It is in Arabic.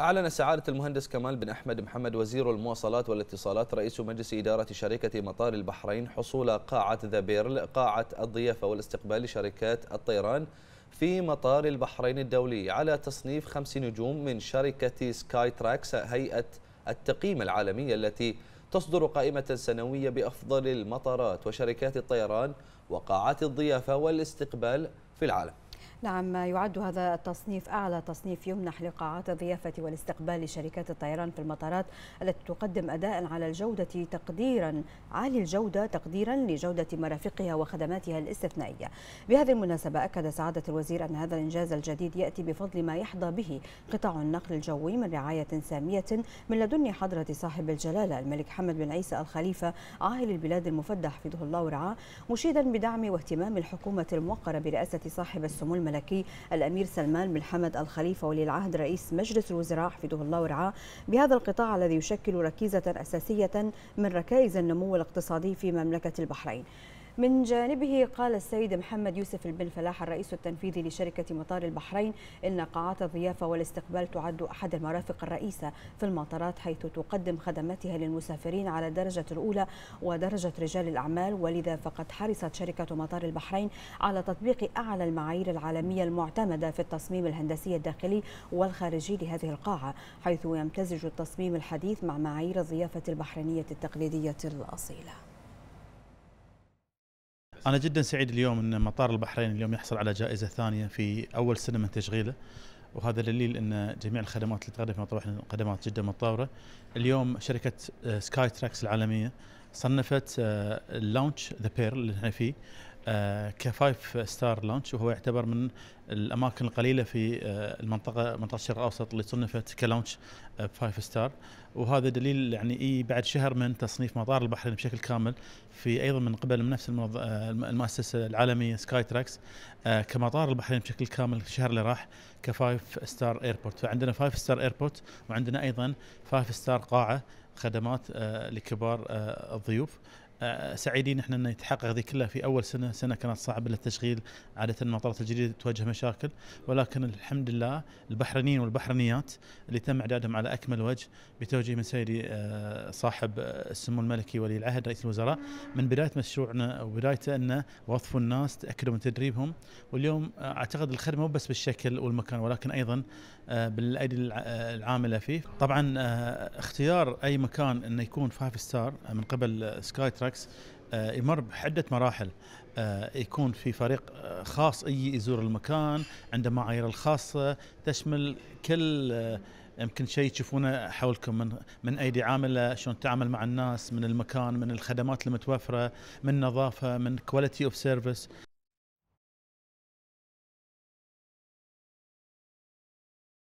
أعلن سعادة المهندس كمال بن أحمد محمد وزير المواصلات والاتصالات رئيس مجلس إدارة شركة مطار البحرين حصول قاعة ذا بيرل قاعة الضيافة والاستقبال لشركات الطيران في مطار البحرين الدولي على تصنيف خمس نجوم من شركة سكاي تراكس هيئة التقييم العالمية التي تصدر قائمة سنوية بأفضل المطارات وشركات الطيران وقاعات الضيافة والاستقبال في العالم نعم يعد هذا التصنيف أعلى تصنيف يمنح لقاعات الضيافة والاستقبال لشركات الطيران في المطارات التي تقدم أداء على الجودة تقديرا عالي الجودة تقديرا لجودة مرافقها وخدماتها الاستثنائية بهذه المناسبة أكد سعادة الوزير أن هذا الإنجاز الجديد يأتي بفضل ما يحظى به قطاع النقل الجوي من رعاية سامية من لدن حضرة صاحب الجلالة الملك حمد بن عيسى الخليفة عاهل البلاد المفدى حفظه الله ورعاه مشيدا بدعم واهتمام الحكومة الموقرة برئاسة صاحب السمو الملك الملكي الأمير سلمان بن حمد الخليفة ولي العهد رئيس مجلس الوزراء حفظه الله ورعاه بهذا القطاع الذي يشكل ركيزة أساسية من ركائز النمو الاقتصادي في مملكة البحرين من جانبه قال السيد محمد يوسف بن فلاح الرئيس التنفيذي لشركة مطار البحرين إن قاعات الضيافة والاستقبال تعد أحد المرافق الرئيسة في المطارات حيث تقدم خدماتها للمسافرين على درجة الأولى ودرجة رجال الأعمال ولذا فقد حرصت شركة مطار البحرين على تطبيق أعلى المعايير العالمية المعتمدة في التصميم الهندسي الداخلي والخارجي لهذه القاعة حيث يمتزج التصميم الحديث مع معايير الضيافة البحرينية التقليدية الأصيلة أنا جدا سعيد اليوم أن مطار البحرين اليوم يحصل على جائزة ثانية في أول سنة من تشغيله وهذا دليل أن جميع الخدمات اللي تقدمها البحرين خدمات جدا متطورة اليوم شركة آه، سكاي تراكس العالمية صنفت آه، اللونش ذا بيرل اللي احنا فيه آه، كفايف ستار لانش وهو يعتبر من الاماكن القليله في آه، المنطقه منطقه الشرق الاوسط اللي صنفت كلونش آه، فايف ستار وهذا دليل يعني إيه بعد شهر من تصنيف مطار البحرين بشكل كامل في ايضا من قبل من نفس المنظ... المؤسسه العالميه سكاي تراكس كمطار البحرين بشكل كامل في الشهر اللي راح كفايف ستار ايربورت فعندنا فايف ستار ايربورت وعندنا ايضا فايف ستار قاعه خدمات لكبار الضيوف آه، سعيدين احنا انه يتحقق ذي كلها في اول سنه، سنه كانت صعبه للتشغيل، عاده المطارات الجديده تواجه مشاكل، ولكن الحمد لله البحرينيين والبحرينيات اللي تم اعدادهم على اكمل وجه بتوجيه من سيدي آه، صاحب السمو الملكي ولي العهد رئيس الوزراء من بدايه مشروعنا وبدايته انه وظفوا الناس، تاكدوا من تدريبهم، واليوم آه، اعتقد الخدمه مو بس بالشكل والمكان ولكن ايضا آه، بالايدي آه، العامله فيه طبعا آه، اختيار اي مكان انه يكون فايف ستار من قبل سكاي تراكس يمر بعده مراحل يكون في فريق خاص اي يزور المكان عنده معايير الخاصه تشمل كل يمكن شيء تشوفونه حولكم من من ايدي عامله شلون تتعامل مع الناس من المكان من الخدمات المتوفره من نظافه من كواليتي اوف سيرفيس